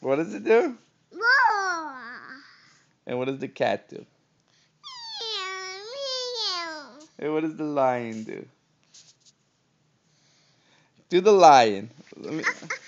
What does it do? Roar. And what does the cat do? Meow, meow. And what does the lion do? Do the lion.